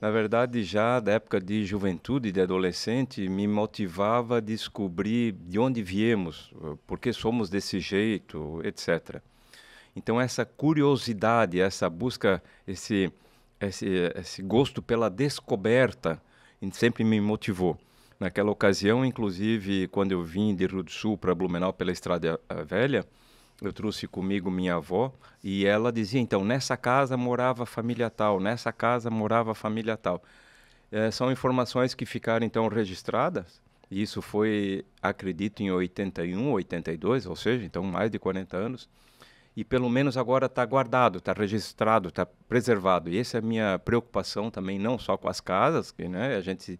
na verdade, já da época de juventude, de adolescente, me motivava a descobrir de onde viemos, por que somos desse jeito, etc. Então, essa curiosidade, essa busca, esse, esse, esse gosto pela descoberta sempre me motivou. Naquela ocasião, inclusive, quando eu vim de Rio do Sul para Blumenau pela Estrada Velha, eu trouxe comigo minha avó e ela dizia então nessa casa morava a família tal, nessa casa morava a família tal. É, são informações que ficaram então registradas. E isso foi, acredito, em 81, 82, ou seja, então mais de 40 anos. E pelo menos agora está guardado, está registrado, está preservado. E essa é a minha preocupação também, não só com as casas, que né, a gente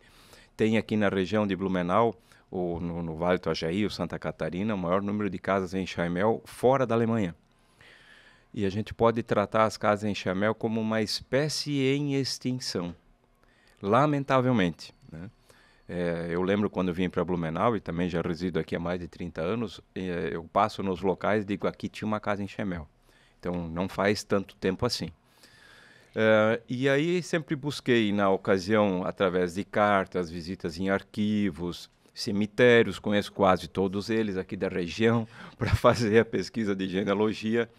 tem aqui na região de Blumenau, ou no, no Vale do Itajaí, ou Santa Catarina, o maior número de casas em chamel fora da Alemanha. E a gente pode tratar as casas em chamel como uma espécie em extinção, lamentavelmente. Né? É, eu lembro quando vim para Blumenau, e também já resido aqui há mais de 30 anos, é, eu passo nos locais e digo, aqui tinha uma casa em chamel Então, não faz tanto tempo assim. Uh, e aí sempre busquei, na ocasião, através de cartas, visitas em arquivos, cemitérios, conheço quase todos eles aqui da região, para fazer a pesquisa de genealogia.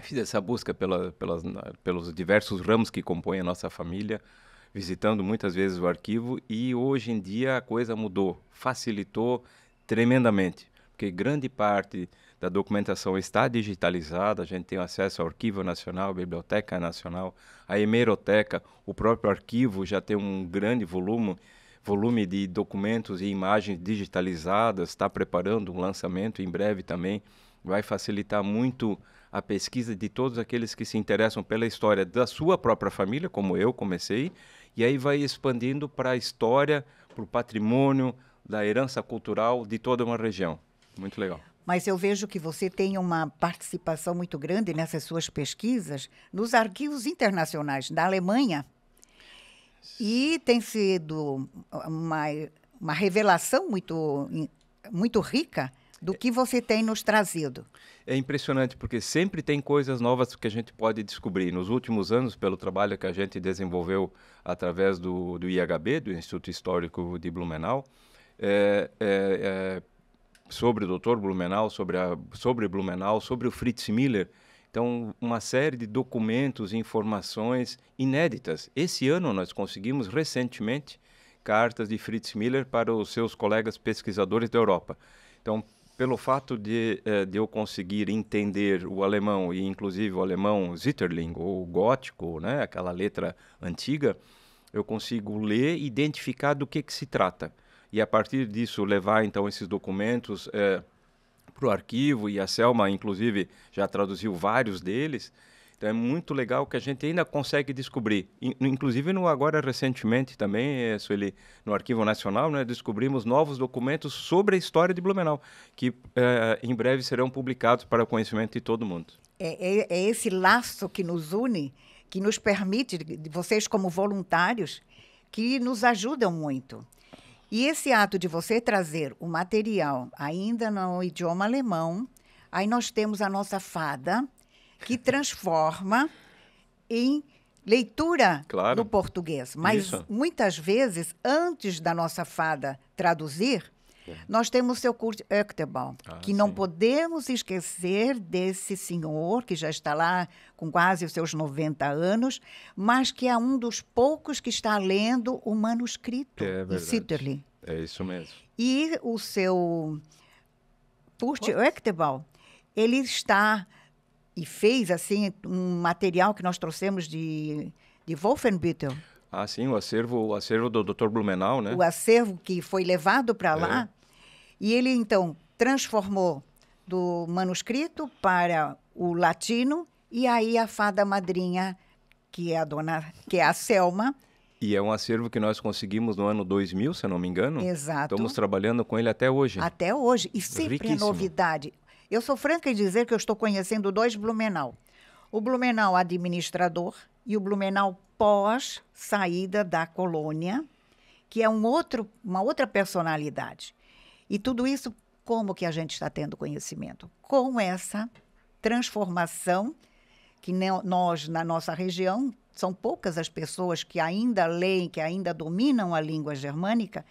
Fiz essa busca pela, pelas, pelos diversos ramos que compõem a nossa família, visitando muitas vezes o arquivo, e hoje em dia a coisa mudou, facilitou tremendamente, porque grande parte da documentação está digitalizada, a gente tem acesso ao Arquivo Nacional, Biblioteca Nacional, a Hemeroteca, o próprio arquivo já tem um grande volume, volume de documentos e imagens digitalizadas, está preparando um lançamento em breve também, vai facilitar muito a pesquisa de todos aqueles que se interessam pela história da sua própria família, como eu comecei, e aí vai expandindo para a história, para o patrimônio, da herança cultural de toda uma região. Muito legal mas eu vejo que você tem uma participação muito grande nessas suas pesquisas nos arquivos internacionais da Alemanha. E tem sido uma, uma revelação muito, muito rica do que você tem nos trazido. É impressionante, porque sempre tem coisas novas que a gente pode descobrir. Nos últimos anos, pelo trabalho que a gente desenvolveu através do, do IHB, do Instituto Histórico de Blumenau, é, é, é, sobre o Dr. Blumenau, sobre, a, sobre Blumenau, sobre o Fritz Miller. Então, uma série de documentos e informações inéditas. Esse ano nós conseguimos recentemente cartas de Fritz Miller para os seus colegas pesquisadores da Europa. Então, pelo fato de, eh, de eu conseguir entender o alemão e inclusive o alemão Zitterling ou gótico, né, aquela letra antiga, eu consigo ler e identificar do que que se trata e a partir disso levar então esses documentos é, eh, para o arquivo e a Selma inclusive já traduziu vários deles. Então é muito legal que a gente ainda consegue descobrir, inclusive no agora recentemente também, eh, ele no Arquivo Nacional, né, descobrimos novos documentos sobre a história de Blumenau, que é, em breve serão publicados para o conhecimento de todo mundo. É, é, é esse laço que nos une, que nos permite, vocês como voluntários, que nos ajudam muito. E esse ato de você trazer o material ainda no idioma alemão, aí nós temos a nossa fada, que transforma em leitura claro. no português. Mas Isso. muitas vezes, antes da nossa fada traduzir, é. Nós temos o seu Kurt Öktebaum, ah, que não podemos esquecer desse senhor que já está lá com quase os seus 90 anos, mas que é um dos poucos que está lendo o manuscrito é de Sitterly. É isso mesmo. E o seu Kurt Öktebaum, ele está e fez assim um material que nós trouxemos de de Wolfenbüttel. Ah, sim, o acervo, o acervo do Dr. Blumenau, né? O acervo que foi levado para é. lá. E ele, então, transformou do manuscrito para o latino. E aí a fada madrinha, que é a dona, que é a Selma, e é um acervo que nós conseguimos no ano 2000, se não me engano. Exato. Estamos trabalhando com ele até hoje. Até hoje. E sempre é Riquíssimo. é novidade. Eu sou franca em dizer que eu estou conhecendo dois Blumenau. O Blumenau administrador e o Blumenau pós saída da colônia, que é um outro, uma outra personalidade. E tudo isso como que a gente está tendo conhecimento? Com essa transformação que nós, na nossa região, são poucas as pessoas que ainda leem, que ainda dominam a língua germânica.